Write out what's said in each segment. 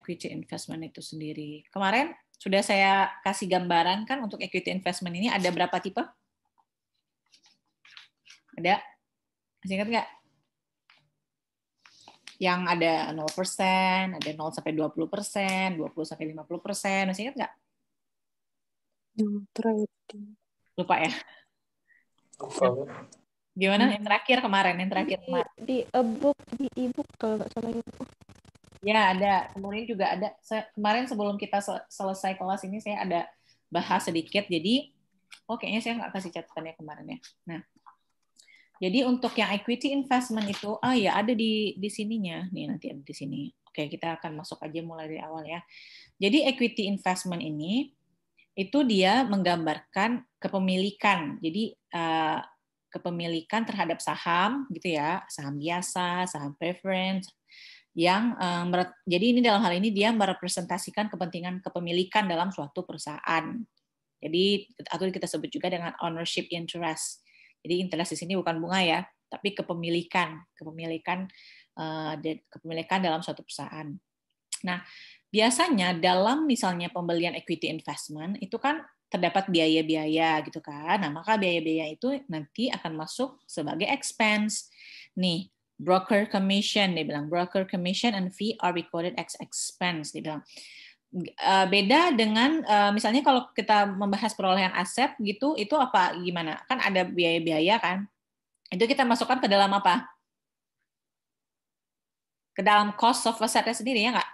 equity investment itu sendiri. Kemarin sudah saya kasih gambaran kan untuk equity investment ini ada berapa tipe? Ada? Masih ingat nggak? Yang ada 0%, ada 0 sampai 20%, 20 sampai 50%, masih ingat nggak? Trading. Lupa ya? Gimana yang terakhir kemarin? Yang terakhir kemarin. Di e-book, di e-book kalau nggak salah itu. Ya ada. Kemudian juga ada kemarin sebelum kita selesai kelas ini saya ada bahas sedikit. Jadi, oh kayaknya saya nggak kasih catatannya kemarin ya. Nah, jadi untuk yang equity investment itu, ah ya ada di di sininya nih nanti ada di sini. Oke, kita akan masuk aja mulai dari awal ya. Jadi equity investment ini itu dia menggambarkan kepemilikan. Jadi Eh, kepemilikan terhadap saham gitu ya saham biasa saham preference yang um, jadi ini dalam hal ini dia merepresentasikan kepentingan kepemilikan dalam suatu perusahaan jadi atau kita sebut juga dengan ownership interest jadi interest di sini bukan bunga ya tapi kepemilikan kepemilikan uh, kepemilikan dalam suatu perusahaan nah biasanya dalam misalnya pembelian equity investment itu kan terdapat biaya-biaya gitu kan. Nah, maka biaya-biaya itu nanti akan masuk sebagai expense. Nih, broker commission dia bilang broker commission and fee are recorded as expense dia bilang. Eh, beda dengan eh, misalnya kalau kita membahas perolehan aset gitu itu apa gimana? Kan ada biaya-biaya kan. Itu kita masukkan ke dalam apa? Ke dalam cost of assetnya sendiri ya enggak?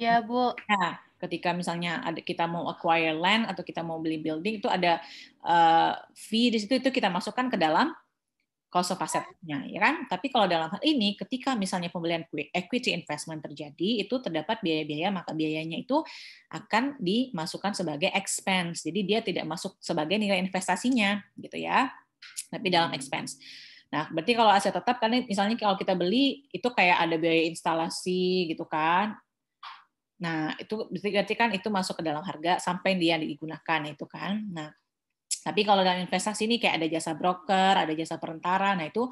Ya, Bu. Nah, ketika misalnya ada kita mau acquire land atau kita mau beli building itu ada uh, fee di situ itu kita masukkan ke dalam cost of assetnya, ya kan? Tapi kalau dalam hal ini, ketika misalnya pembelian equity investment terjadi, itu terdapat biaya-biaya, maka biayanya itu akan dimasukkan sebagai expense. Jadi dia tidak masuk sebagai nilai investasinya, gitu ya. Tapi dalam hmm. expense. Nah, berarti kalau aset tetap kan misalnya kalau kita beli itu kayak ada biaya instalasi gitu kan, Nah, itu berarti kan itu masuk ke dalam harga sampai dia digunakan itu kan. Nah, tapi kalau dalam investasi ini kayak ada jasa broker, ada jasa perantara, nah itu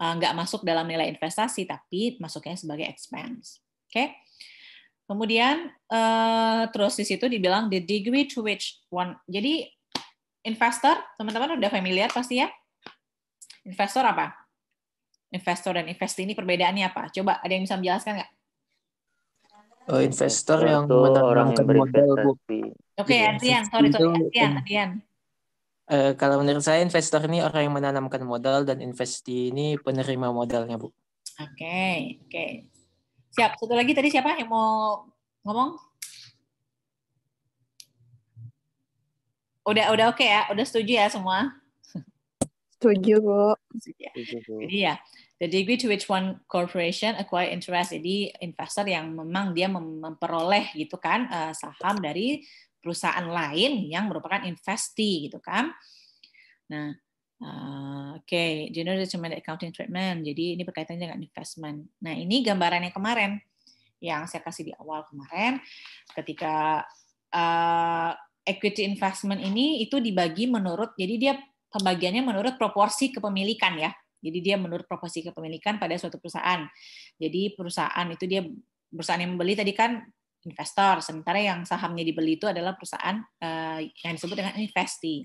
eh, nggak masuk dalam nilai investasi, tapi masuknya sebagai expense. Oke. Okay? Kemudian uh, terus di situ dibilang the degree to which one. Jadi investor, teman-teman udah familiar pasti ya. Investor apa? Investor dan investi ini perbedaannya apa? Coba ada yang bisa menjelaskan nggak? uh, investor itu yang menanamkan yang modal bu. Oke, okay, Adrian, sorry sorry Adrian, Adrian. Uh, kalau menurut saya investor ini orang yang menanamkan modal dan investi ini penerima modalnya bu. Oke, okay, oke. Okay. Siap. Satu lagi tadi siapa yang mau ngomong? Udah udah oke okay ya, udah setuju ya semua. Setuju bu. Setuju. Iya the degree to which one corporation acquire interest jadi investor yang memang dia memperoleh gitu kan eh, saham dari perusahaan lain yang merupakan investi gitu kan nah Uh, Oke, okay. general determined accounting treatment. Jadi ini berkaitan dengan investment. Nah ini gambarannya kemarin yang saya kasih di awal kemarin, ketika uh, equity investment ini itu dibagi menurut, jadi dia pembagiannya menurut proporsi kepemilikan ya. Jadi dia menurut proporsi kepemilikan pada suatu perusahaan. Jadi perusahaan itu dia perusahaan yang membeli tadi kan investor, sementara yang sahamnya dibeli itu adalah perusahaan eh, yang disebut dengan investi.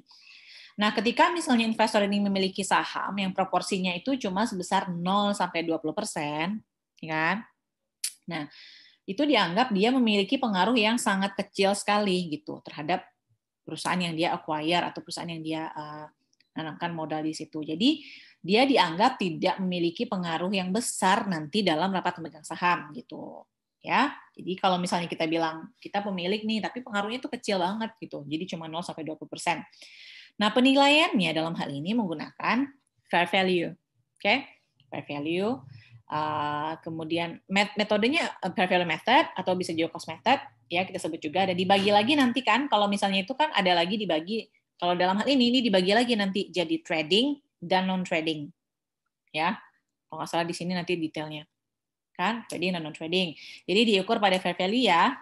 Nah, ketika misalnya investor ini memiliki saham yang proporsinya itu cuma sebesar 0 sampai 20 persen, ya kan? Nah, itu dianggap dia memiliki pengaruh yang sangat kecil sekali gitu terhadap perusahaan yang dia acquire atau perusahaan yang dia uh, nanamkan modal di situ. Jadi dia dianggap tidak memiliki pengaruh yang besar nanti dalam rapat pemegang saham gitu ya. Jadi kalau misalnya kita bilang kita pemilik nih, tapi pengaruhnya itu kecil banget gitu. Jadi cuma 0 sampai 20 persen. Nah penilaiannya dalam hal ini menggunakan fair value, oke? Okay? Fair value. Uh, kemudian metodenya eh, fair value method atau bisa juga cost method ya kita sebut juga ada dibagi lagi nanti kan kalau misalnya itu kan ada lagi dibagi kalau dalam hal ini ini dibagi lagi nanti jadi trading dan non-trading. Ya, kalau nggak salah di sini nanti detailnya. Kan, trading dan non-trading. Jadi diukur pada fair value ya,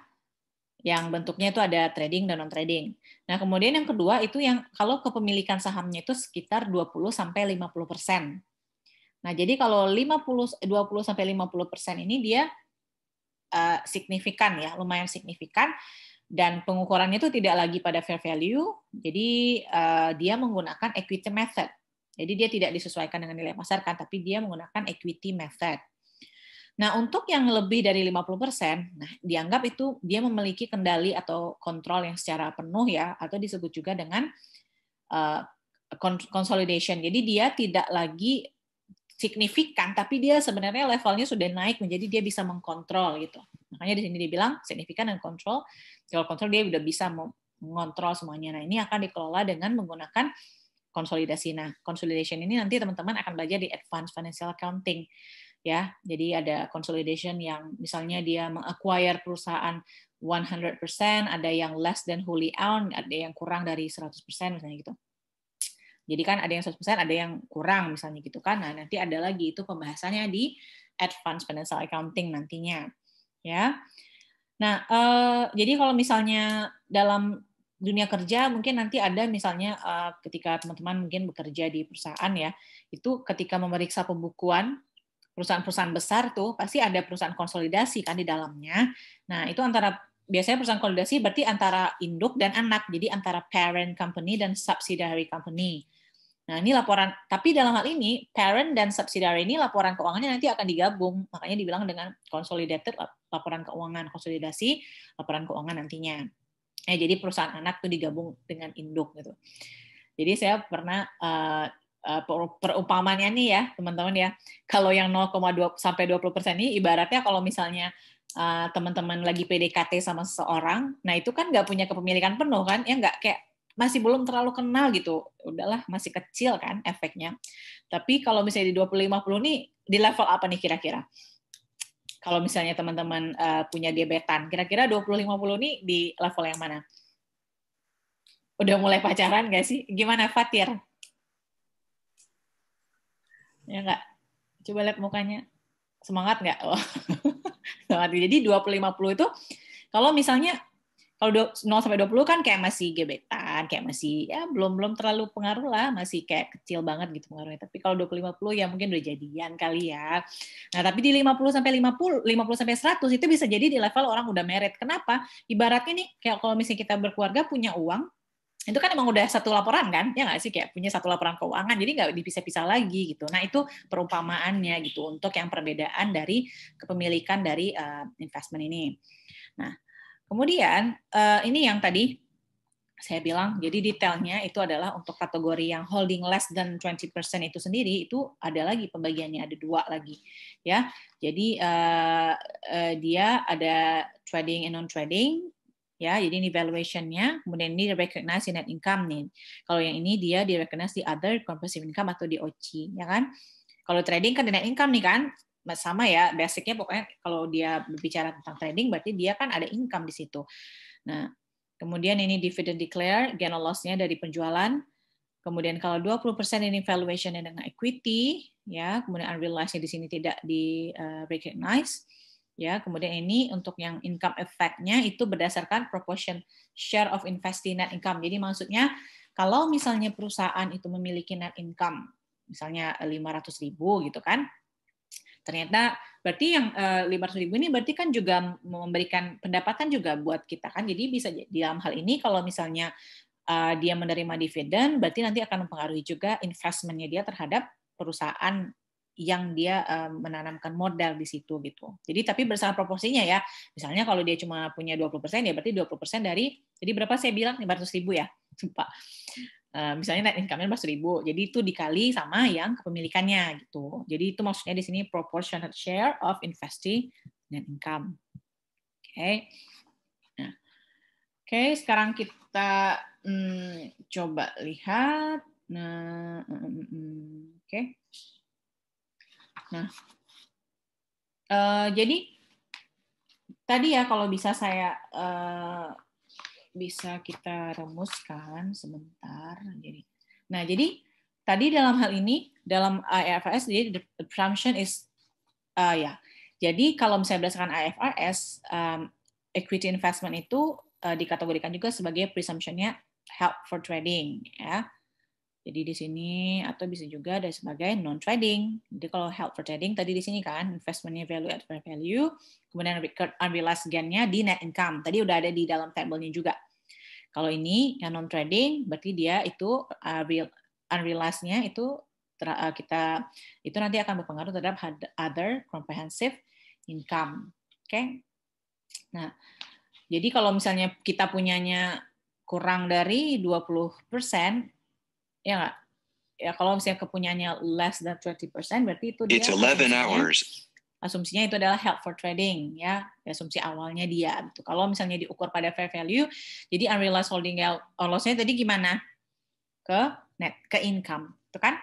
yang bentuknya itu ada trading dan non-trading. Nah, kemudian yang kedua itu yang kalau kepemilikan sahamnya itu sekitar 20 sampai 50 persen. Nah, jadi kalau 50 20 sampai 50 persen ini dia uh, signifikan ya, lumayan signifikan dan pengukurannya itu tidak lagi pada fair value, jadi uh, dia menggunakan equity method. Jadi dia tidak disesuaikan dengan nilai pasarkan, tapi dia menggunakan equity method. Nah, untuk yang lebih dari 50%, nah dianggap itu dia memiliki kendali atau kontrol yang secara penuh ya atau disebut juga dengan uh, consolidation. Jadi dia tidak lagi signifikan tapi dia sebenarnya levelnya sudah naik menjadi dia bisa mengkontrol gitu. Makanya di sini dibilang signifikan dan kontrol. Kalau kontrol dia sudah bisa mengontrol semuanya. Nah, ini akan dikelola dengan menggunakan konsolidasi. Nah, consolidation ini nanti teman-teman akan belajar di advanced financial accounting ya. Jadi ada consolidation yang misalnya dia mengacquire perusahaan 100%, ada yang less than wholly owned, ada yang kurang dari 100% misalnya gitu. Jadi kan ada yang 100%, ada yang kurang misalnya gitu kan. Nah, nanti ada lagi itu pembahasannya di advanced financial accounting nantinya. Ya. Nah, uh, jadi kalau misalnya dalam dunia kerja mungkin nanti ada misalnya eh, ketika teman-teman mungkin bekerja di perusahaan ya itu ketika memeriksa pembukuan perusahaan-perusahaan besar tuh pasti ada perusahaan konsolidasi kan di dalamnya nah itu antara biasanya perusahaan konsolidasi berarti antara induk dan anak jadi antara parent company dan subsidiary company nah ini laporan tapi dalam hal ini parent dan subsidiary ini laporan keuangannya nanti akan digabung makanya dibilang dengan consolidated laporan keuangan konsolidasi laporan keuangan nantinya eh jadi perusahaan anak tuh digabung dengan induk gitu. Jadi saya pernah uh, eh, uh, eh, perumpamannya nih ya teman-teman ya, kalau yang 0,2 sampai 20 persen ini ibaratnya kalau misalnya uh, teman-teman lagi PDKT sama seseorang, nah itu kan nggak punya kepemilikan penuh kan, ya nggak kayak masih belum terlalu kenal gitu, udahlah masih kecil kan efeknya. Tapi kalau misalnya di 20-50 nih, di level apa nih kira-kira? kalau misalnya teman-teman uh, punya gebetan, kira-kira 20-50 ini di level yang mana? Udah mulai pacaran nggak sih? Gimana Fatir? Ya enggak. Coba lihat mukanya. Semangat nggak? Oh. dua Jadi 20-50 itu, kalau misalnya kalau 0 sampai 20 kan kayak masih gebetan, kayak masih ya belum belum terlalu pengaruh lah, masih kayak kecil banget gitu pengaruhnya. Tapi kalau 20 50 ya mungkin udah jadian kali ya. Nah, tapi di 50 sampai 50 50 sampai 100 itu bisa jadi di level orang udah married. Kenapa? Ibaratnya nih kayak kalau misalnya kita berkeluarga punya uang, itu kan emang udah satu laporan kan ya nggak sih kayak punya satu laporan keuangan jadi nggak dipisah-pisah lagi gitu nah itu perumpamaannya gitu untuk yang perbedaan dari kepemilikan dari uh, investment ini nah Kemudian uh, ini yang tadi saya bilang, jadi detailnya itu adalah untuk kategori yang holding less than 20% itu sendiri itu ada lagi pembagiannya ada dua lagi ya. Jadi uh, uh, dia ada trading and non trading ya. Jadi ini valuationnya, kemudian ini recognize net income nih. Kalau yang ini dia recognize di other comprehensive income atau di OCI, ya kan. Kalau trading kan net income nih kan, sama ya basicnya pokoknya kalau dia berbicara tentang trading berarti dia kan ada income di situ. Nah, kemudian ini dividend declare, gain or loss-nya dari penjualan. Kemudian kalau 20% ini valuation dengan equity, ya, kemudian unrealized di sini tidak di eh, recognize. Ya, kemudian ini untuk yang income effect-nya itu berdasarkan proportion share of investing net income. Jadi maksudnya kalau misalnya perusahaan itu memiliki net income misalnya ratus ribu gitu kan, ternyata berarti yang eh, lima ratus ribu ini berarti kan juga memberikan pendapatan juga buat kita kan jadi bisa di dalam hal ini kalau misalnya uh, dia menerima dividen berarti nanti akan mempengaruhi juga investmentnya dia terhadap perusahaan yang dia uh, menanamkan modal di situ gitu jadi tapi bersama proporsinya ya misalnya kalau dia cuma punya 20% ya berarti 20% dari jadi berapa saya bilang lima ribu ya sumpah Eh, misalnya net income-nya 15 seribu, jadi itu dikali sama yang kepemilikannya gitu. Jadi itu maksudnya di sini proportionate share of investing net income. Oke, okay. Nah, oke okay, sekarang kita hmm, coba lihat. Nah, mm, mm, mm, oke, okay. nah, uh, jadi tadi ya kalau bisa saya uh, bisa kita remuskan sebentar. Jadi, nah jadi tadi dalam hal ini dalam IFRS jadi the presumption is uh, ya. Jadi kalau misalnya berdasarkan IFRS um, equity investment itu uh, dikategorikan juga sebagai presumptionnya help for trading ya. Jadi di sini atau bisa juga ada sebagai non trading. Jadi kalau help for trading tadi di sini kan investmentnya value at fair value, kemudian unrealized gainnya di net income. Tadi udah ada di dalam tabelnya juga. Kalau ini yang non trading berarti dia itu unrealized-nya uh, uh, itu uh, kita itu nanti akan berpengaruh terhadap other comprehensive income. Oke. Okay? Nah, jadi kalau misalnya kita punyanya kurang dari 20%, ya nggak? Ya kalau misalnya kepunyaannya less than 20%, berarti itu dia... It's 11 hours asumsinya itu adalah help for trading ya asumsi awalnya dia gitu. Kalau misalnya diukur pada fair value, jadi unrealized holding uh, loss-nya tadi gimana? Ke net ke income, itu kan?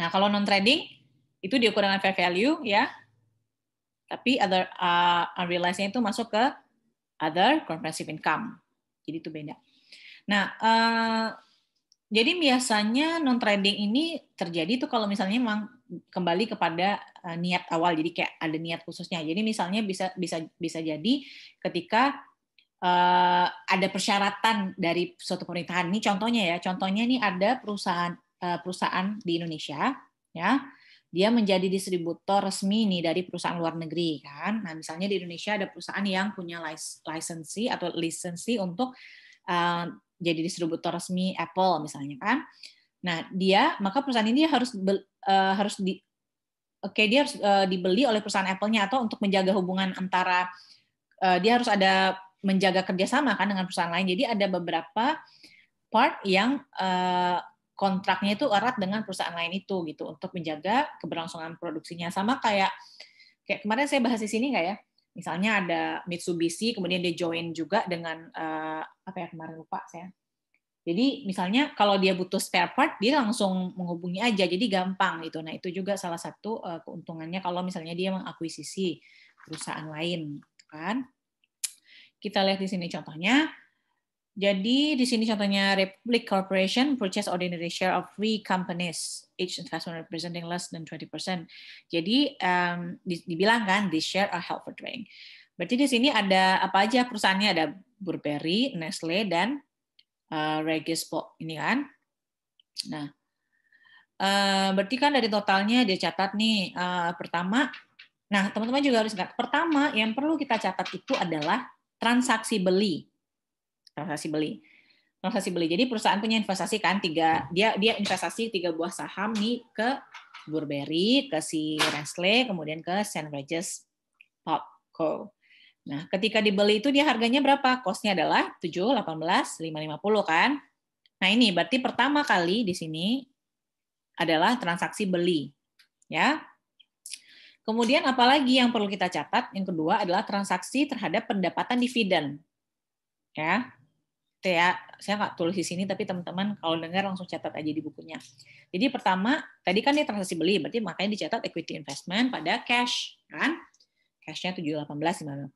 Nah, kalau non trading itu diukur dengan fair value ya. Tapi other uh, unrealized-nya itu masuk ke other comprehensive income. Jadi itu beda. Nah, uh, jadi biasanya non trading ini terjadi tuh kalau misalnya memang kembali kepada eh, niat awal. Jadi kayak ada niat khususnya. Jadi misalnya bisa bisa bisa jadi ketika uh, ada persyaratan dari suatu pemerintahan. Ini contohnya ya. Contohnya ini ada perusahaan uh, perusahaan di Indonesia ya. Dia menjadi distributor resmi nih dari perusahaan luar negeri kan. Nah, misalnya di Indonesia ada perusahaan yang punya lisensi atau lisensi untuk jadi distributor resmi Apple misalnya kan. Nah, dia maka perusahaan ini harus be, uh, eh, harus di oke okay, dia harus uh, dibeli oleh perusahaan Apple-nya atau untuk menjaga hubungan antara uh, dia harus ada menjaga kerjasama kan dengan perusahaan lain. Jadi ada beberapa part yang uh, kontraknya itu erat dengan perusahaan lain itu gitu untuk menjaga keberlangsungan produksinya sama kayak kayak kemarin saya bahas di sini nggak ya Misalnya ada Mitsubishi, kemudian dia join juga dengan uh, apa ya kemarin lupa saya. Jadi misalnya kalau dia butuh spare part, dia langsung menghubungi aja, jadi gampang gitu. Nah itu juga salah satu uh, keuntungannya kalau misalnya dia mengakuisisi perusahaan lain, gitu kan? Kita lihat di sini contohnya jadi di sini contohnya Republic Corporation purchase ordinary share of three companies, each investment representing less than 20%. Jadi um, dibilang kan this share are held for trading. Berarti di sini ada apa aja perusahaannya ada Burberry, Nestle dan uh, Regis Po ini kan. Nah, uh, berarti kan dari totalnya dia catat nih uh, pertama. Nah, teman-teman juga harus ingat pertama yang perlu kita catat itu adalah transaksi beli transaksi beli transaksi beli jadi perusahaan punya investasi kan tiga dia dia investasi tiga buah saham nih ke Burberry ke si Nestle kemudian ke Saint Regis Pop Co. Nah, ketika dibeli itu dia harganya berapa? Kosnya adalah 7, 18, 550 kan? Nah, ini berarti pertama kali di sini adalah transaksi beli. Ya. Kemudian apalagi yang perlu kita catat? Yang kedua adalah transaksi terhadap pendapatan dividen. Ya. Ya, saya nggak tulis di sini tapi teman-teman kalau dengar langsung catat aja di bukunya. Jadi pertama tadi kan dia transaksi beli berarti makanya dicatat equity investment pada cash kan. Cashnya tujuh 718.90.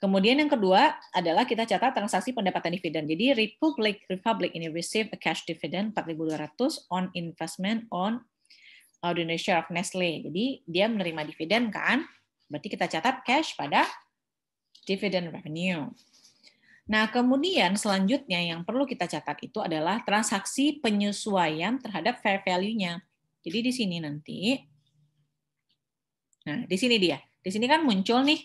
Kemudian yang kedua adalah kita catat transaksi pendapatan dividen. Jadi Republic Republic ini receive a cash dividend 4.200 on investment on ordinary share of Nestle. Jadi dia menerima dividen kan? Berarti kita catat cash pada dividend revenue. Nah, kemudian selanjutnya yang perlu kita catat itu adalah transaksi penyesuaian terhadap fair value-nya. Jadi di sini nanti, nah di sini dia, di sini kan muncul nih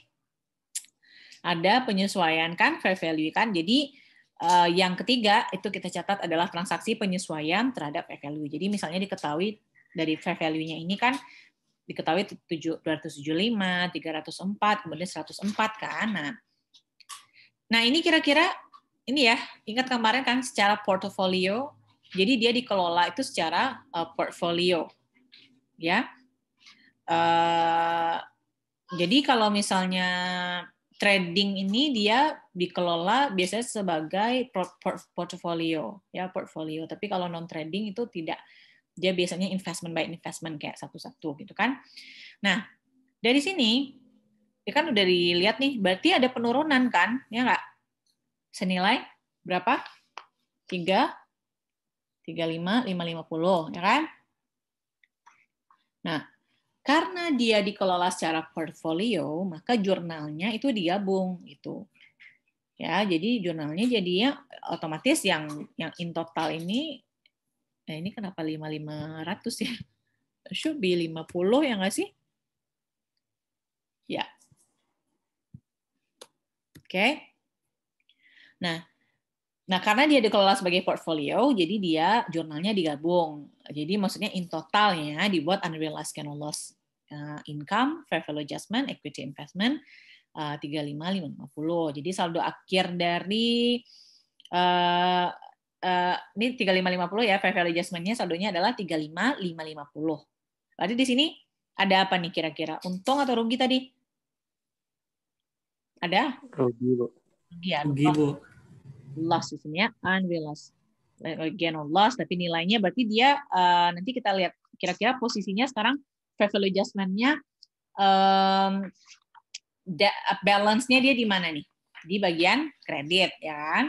ada penyesuaian kan fair value kan. Jadi eh, yang ketiga itu kita catat adalah transaksi penyesuaian terhadap fair value. Jadi misalnya diketahui dari fair value-nya ini kan diketahui 275, 304, kemudian 104 kan. Nah, Nah, ini kira-kira ini ya, ingat kemarin kan secara portfolio jadi dia dikelola itu secara uh, portfolio. Ya. Uh, jadi kalau misalnya trading ini dia dikelola biasanya sebagai portfolio ya portfolio tapi kalau non trading itu tidak dia biasanya investment by investment kayak satu-satu gitu kan nah dari sini ya kan udah dilihat nih, berarti ada penurunan kan, ya nggak? Senilai berapa? 3, 35, 550, ya kan? Nah, karena dia dikelola secara portfolio, maka jurnalnya itu digabung itu, Ya, jadi jurnalnya jadinya otomatis yang yang in total ini nah ini kenapa lima ratus ya? Should be puluh ya nggak sih? Ya, Oke. Okay? Nah, nah karena dia dikelola sebagai portfolio, jadi dia jurnalnya digabung. Jadi maksudnya in totalnya dibuat unrealized gain or loss uh, income, fair value adjustment, equity investment eh, uh, 35550. Jadi saldo akhir dari uh, uh, ini 35.50 ya fair value adjustment-nya saldonya adalah 35550. Berarti di sini ada apa nih kira-kira? Untung atau rugi tadi? Ada? Rugi, Bu. ya, rugi Bu. Loss di sini ya, unrealized. Gain or loss, tapi nilainya berarti dia uh, nanti kita lihat kira-kira posisinya sekarang travel adjustment-nya um, balance-nya dia di mana nih? Di bagian kredit, ya kan?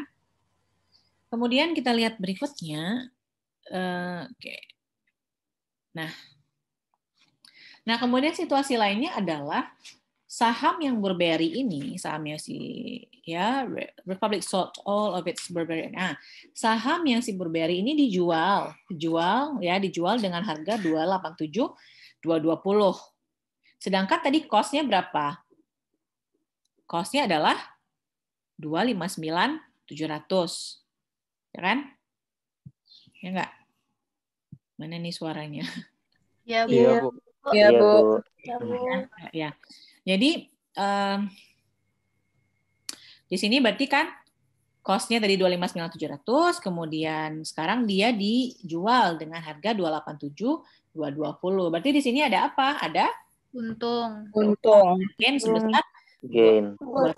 Kemudian kita lihat berikutnya. Uh, Oke. Okay. Nah. Nah, kemudian situasi lainnya adalah saham yang Burberry ini, sahamnya si ya Republic sold all of its Burberry. Nah, saham yang si Burberry ini dijual, dijual ya, dijual dengan harga 287 220. Sedangkan tadi cost-nya berapa? Cost-nya adalah 259 700. Ya kan? Ya enggak? Mana nih suaranya? Iya, Bu. Iya, Bu. Iya, Bu. Ya, Bu. Ya, Bu. Ya, Bu. Ya, Bu. Jadi um, di sini berarti kan cost-nya tadi 259.700, kemudian sekarang dia dijual dengan harga 287 220. Berarti di sini ada apa? Ada untung. Untung. Gain sebesar gain dua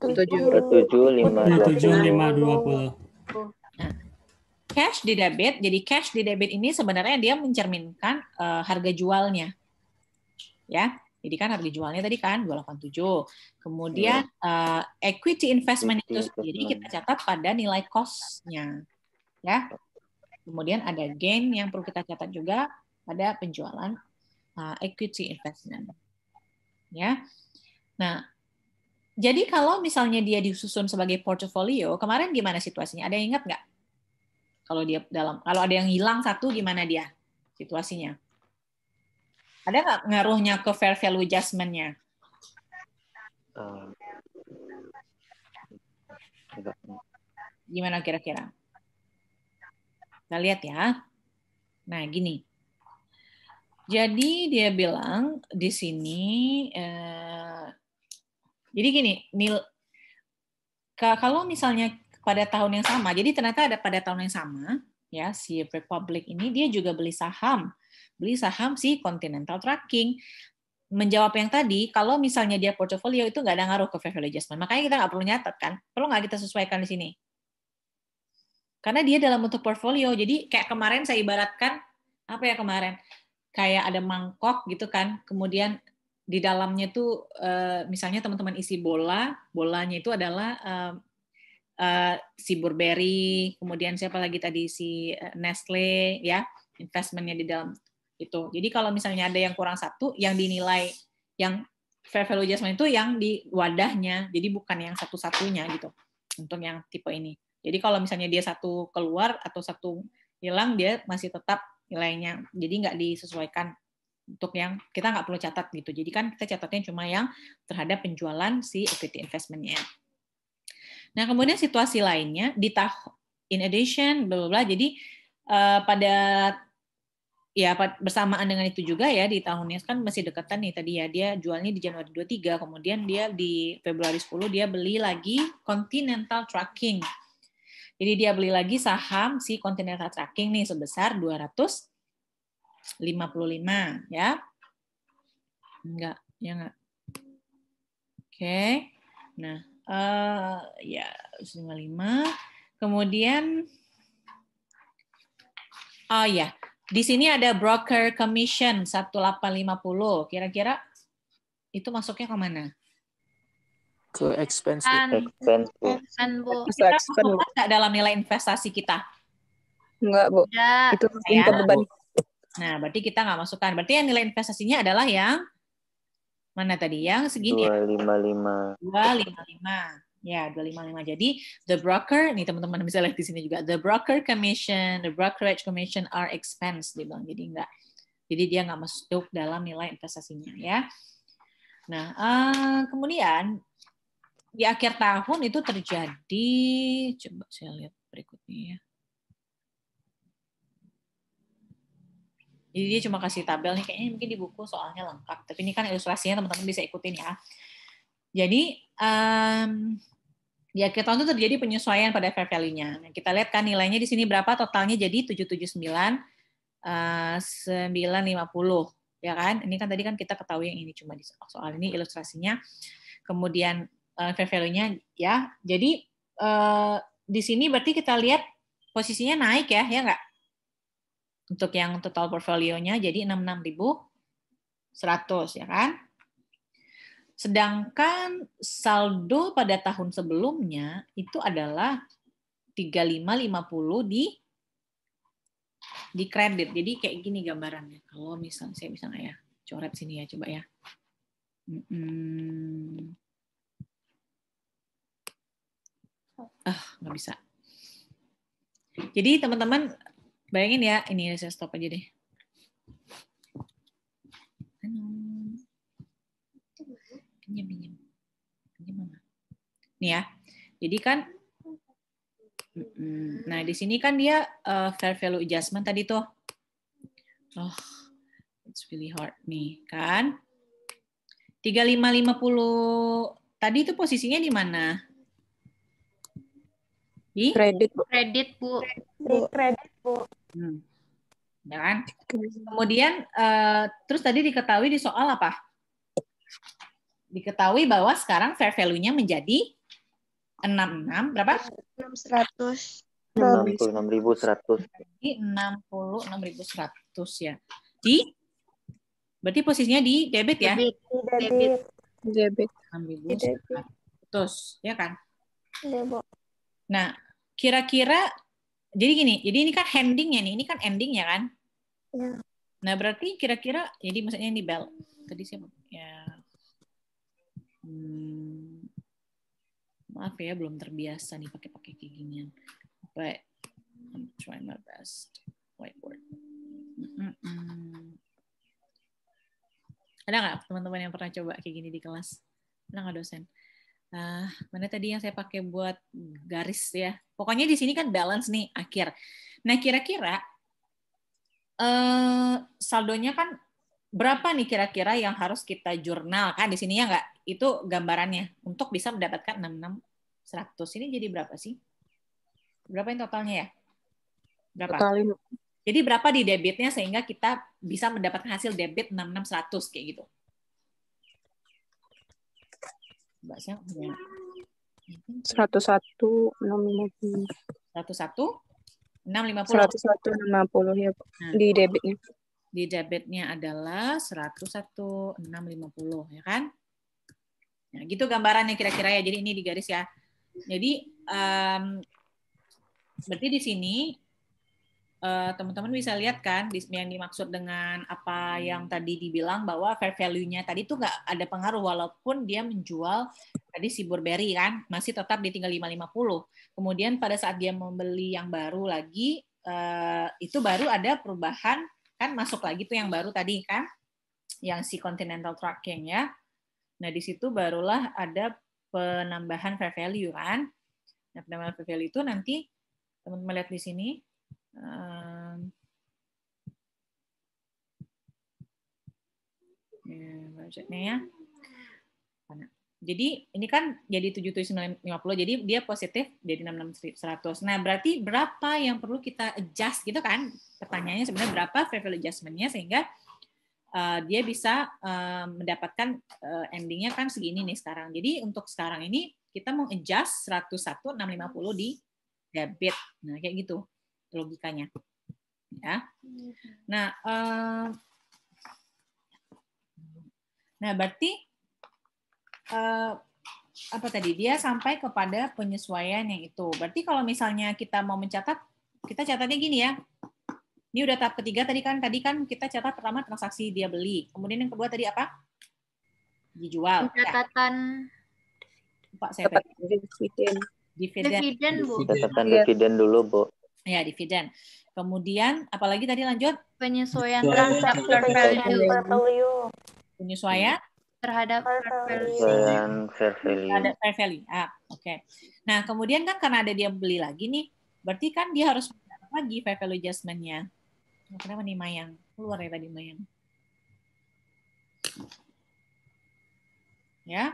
cash di debit. Jadi cash di debit ini sebenarnya dia mencerminkan uh, harga jualnya. Ya. Jadi kan harga jualnya tadi kan 287. Kemudian uh, equity investment itu sendiri kita catat pada nilai cost-nya. Ya. Kemudian ada gain yang perlu kita catat juga pada penjualan uh, equity investment. Ya. Nah, jadi kalau misalnya dia disusun sebagai portfolio kemarin gimana situasinya? Ada yang ingat nggak? Kalau dia dalam, kalau ada yang hilang satu, gimana dia situasinya? Ada nggak pengaruhnya ke fair value adjustment-nya? Eh, Gimana kira-kira? Kita lihat ya. Nah, gini. Jadi dia bilang di sini, eh, jadi gini, nil, kalau misalnya pada tahun yang sama, jadi ternyata ada pada tahun yang sama, ya si Republic ini dia juga beli saham beli saham si Continental Tracking Menjawab yang tadi, kalau misalnya dia portfolio itu nggak ada ngaruh ke fair value adjustment. Makanya kita nggak perlu nyatet kan? Perlu nggak kita sesuaikan di sini? Karena dia dalam bentuk portfolio. Jadi kayak kemarin saya ibaratkan, apa ya kemarin? Kayak ada mangkok gitu kan, kemudian di dalamnya tuh eh, misalnya teman-teman isi bola, bolanya itu adalah Uh, si Burberry, kemudian siapa lagi tadi si Nestle ya, investmentnya di dalam gitu. Jadi kalau misalnya ada yang kurang satu, yang dinilai yang fair value adjustment itu yang di wadahnya, jadi bukan yang satu-satunya gitu untuk yang tipe ini. Jadi kalau misalnya dia satu keluar atau satu hilang, dia masih tetap nilainya. Jadi nggak disesuaikan untuk yang kita nggak perlu catat gitu. Jadi kan kita catatnya cuma yang terhadap penjualan si equity investmentnya. Nah kemudian situasi lainnya di tahun in addition bla bla bla. Jadi uh, pada ya bersamaan dengan itu juga ya di tahunnya kan masih dekatan nih tadi ya dia jualnya di Januari 23 kemudian dia di Februari 10 dia beli lagi Continental Trucking. Jadi dia beli lagi saham si Continental Trucking nih sebesar 255 ya. Enggak, ya enggak. Oke. Okay. Nah, uh, ya 55. Kemudian oh ya, di sini ada broker commission 1850. Kira-kira itu masuknya ke mana? Ke expense. Kan. Expense, Bu. Kita masukkan nggak dalam nilai investasi kita? Enggak, Bu. Ya, itu ya. beban. Nah, berarti kita nggak masukkan. Berarti yang nilai investasinya adalah yang mana tadi? Yang segini. 255. Ya? lima 255. Ya, 255. Jadi the broker, nih teman-teman bisa lihat di sini juga, the broker commission, the brokerage commission are expense, dia bilang. Jadi enggak, jadi dia nggak masuk dalam nilai investasinya ya. Nah, uh, kemudian di akhir tahun itu terjadi, coba saya lihat berikutnya ya. Jadi dia cuma kasih tabel nih, kayaknya mungkin di buku soalnya lengkap. Tapi ini kan ilustrasinya teman-teman bisa ikutin ya. Jadi um, di akhir tahun itu terjadi penyesuaian pada fair value-nya. Nah, kita lihat kan nilainya di sini berapa totalnya jadi 779 uh, 950 ya kan? Ini kan tadi kan kita ketahui yang ini cuma di soal ini ilustrasinya. Kemudian uh, fair value-nya ya. Jadi uh, di sini berarti kita lihat posisinya naik ya, ya enggak? Untuk yang total portfolio-nya jadi seratus ya kan? Sedangkan saldo pada tahun sebelumnya itu adalah 3550 di di kredit. Jadi kayak gini gambarannya. Kalau misalnya saya bisa nggak ya? Coret sini ya, coba ya. Ah, nggak bisa. Jadi teman-teman bayangin ya, ini ya, saya stop aja deh. pinjam pinjam pinjam mama nih ya jadi kan nah di sini kan dia uh, fair value adjustment tadi tuh oh it's really hard nih kan 3550 tadi itu posisinya di mana di kredit bu kredit bu kredit bu hmm. ya kan kemudian uh, terus tadi diketahui di soal apa diketahui bahwa sekarang fair value-nya menjadi 66 berapa? puluh 66.100. Jadi 66.100 ya. Di berarti posisinya di debit ya? Debit. Debit. Debit. 6.100. Ya kan? Debit. Iya, nah, kira-kira jadi gini, jadi ini kan endingnya nih, ini kan endingnya kan? Ya. Nah, berarti kira-kira jadi maksudnya ini bel. Tadi siapa? Ya, hmm, maaf ya belum terbiasa nih pakai-pakai kayak ginian but I'm trying my best whiteboard ada nggak teman-teman yang pernah coba kayak gini di kelas ada nggak dosen uh, mana tadi yang saya pakai buat garis ya pokoknya di sini kan balance nih akhir nah kira-kira uh, saldonya kan berapa nih kira-kira yang harus kita jurnal kan di sini ya nggak itu gambarannya untuk bisa mendapatkan 66 100. Ini jadi berapa sih? Berapa yang totalnya ya? Berapa? Total. Jadi berapa di debitnya sehingga kita bisa mendapatkan hasil debit 66 100 kayak gitu. Mbak Syah punya 101 650. 101 650. 101 ya, nah, di debitnya. Di debitnya adalah 101 650 ya kan? Nah, gitu gambarannya kira-kira ya. Jadi ini di garis ya. Jadi um, berarti di sini eh, teman-teman uh, bisa lihat kan yang dimaksud dengan apa yang tadi dibilang bahwa fair value-nya tadi itu nggak ada pengaruh walaupun dia menjual tadi si Burberry kan masih tetap di tinggal 550. Kemudian pada saat dia membeli yang baru lagi uh, itu baru ada perubahan kan masuk lagi tuh yang baru tadi kan yang si continental tracking ya. Nah, di situ barulah ada penambahan fair value kan. Nah, penambahan fair value itu nanti teman-teman lihat di sini. Ehm, ya, ya. Jadi ini kan jadi puluh jadi dia positif jadi 66100. Nah, berarti berapa yang perlu kita adjust gitu kan? Pertanyaannya sebenarnya berapa fair value adjustment-nya sehingga uh, dia bisa uh, mendapatkan uh, endingnya kan segini nih sekarang. Jadi untuk sekarang ini kita mau adjust 101 650 di debit. Nah, kayak gitu logikanya. Ya. Nah, uh, nah berarti uh, apa tadi dia sampai kepada penyesuaian yang itu. Berarti kalau misalnya kita mau mencatat, kita catatnya gini ya. Ini udah tahap ketiga tadi kan tadi kan kita catat pertama transaksi dia beli. Kemudian yang kedua tadi apa? Dijual. Ya. Catatan ya. Pak saya dividen. Dividen. Dividen, Bu. Catatan iya. dividen dulu, Bu. Ya, dividen. Kemudian apalagi tadi lanjut? Penyesuaian fair value. Penyesuaian terhadap fair value. Ada Terhadap fair value. Ah, oke. Okay. Nah, kemudian kan karena ada dia beli lagi nih, berarti kan dia harus lagi fair value adjustment-nya. Kenapa nih Mayang? Keluar ya tadi Mayang. Ya.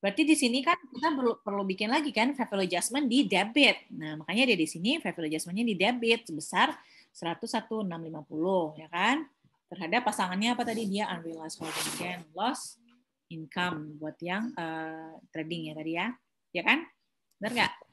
Berarti di sini kan kita perlu, perlu bikin lagi kan favorable adjustment di debit. Nah, makanya dia di sini favorable adjustment-nya di debit sebesar 101.650 ya kan? Terhadap pasangannya apa tadi dia unrealized holding gain loss income buat yang uh, trading ya tadi ya. Ya kan? Benar nggak?